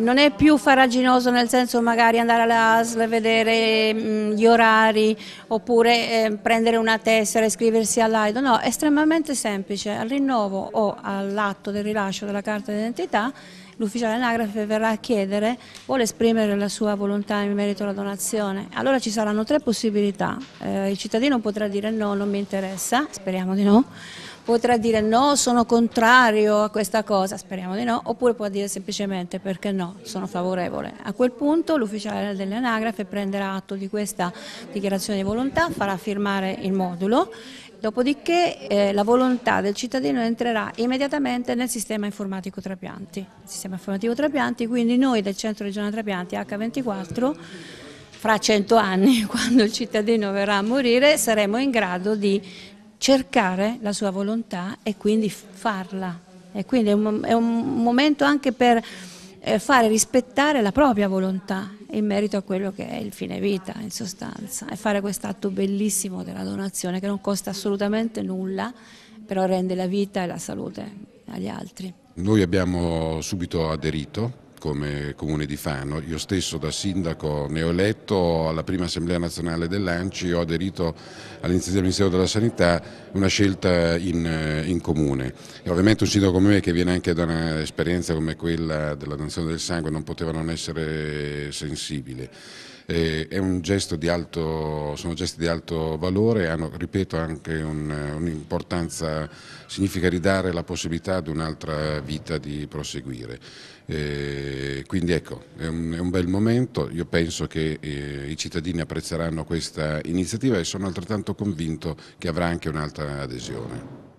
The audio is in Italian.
non è più faraginoso nel senso magari andare alla ASL, vedere mm, gli orari oppure ehm, prendere una tessera e iscriversi all'AIDO, no, è estremamente semplice, al rinnovo o all'atto del rilascio della carta d'identità l'ufficiale anagrafe verrà a chiedere, vuole esprimere la sua volontà in merito alla donazione. Allora ci saranno tre possibilità, eh, il cittadino potrà dire no, non mi interessa, speriamo di no, potrà dire no, sono contrario a questa cosa, speriamo di no, oppure può dire semplicemente perché no, sono favorevole. A quel punto l'ufficiale delle anagrafe prenderà atto di questa dichiarazione di volontà, farà firmare il modulo Dopodiché eh, la volontà del cittadino entrerà immediatamente nel sistema informatico trapianti. sistema informatico trapianti, quindi noi del centro regionale trapianti H24 fra 100 anni, quando il cittadino verrà a morire, saremo in grado di cercare la sua volontà e quindi farla. E quindi è un, è un momento anche per eh, fare rispettare la propria volontà in merito a quello che è il fine vita in sostanza e fare quest'atto bellissimo della donazione che non costa assolutamente nulla, però rende la vita e la salute agli altri. Noi abbiamo subito aderito come comune di Fano. Io stesso da sindaco neoeletto alla prima assemblea nazionale dell'Anci ho aderito all'iniziativa del Ministero della Sanità, una scelta in, in comune. E ovviamente un sindaco come me che viene anche da un'esperienza come quella della donazione del sangue non poteva non essere sensibile eh, di alto, sono gesti di alto valore, hanno, ripeto, anche un'importanza, un significa ridare la possibilità ad un'altra vita di proseguire. Eh, quindi ecco, è un, è un, bel momento, io penso che eh, i cittadini apprezzeranno questa iniziativa e sono altrettanto convinto che avrà anche un'altra adesione.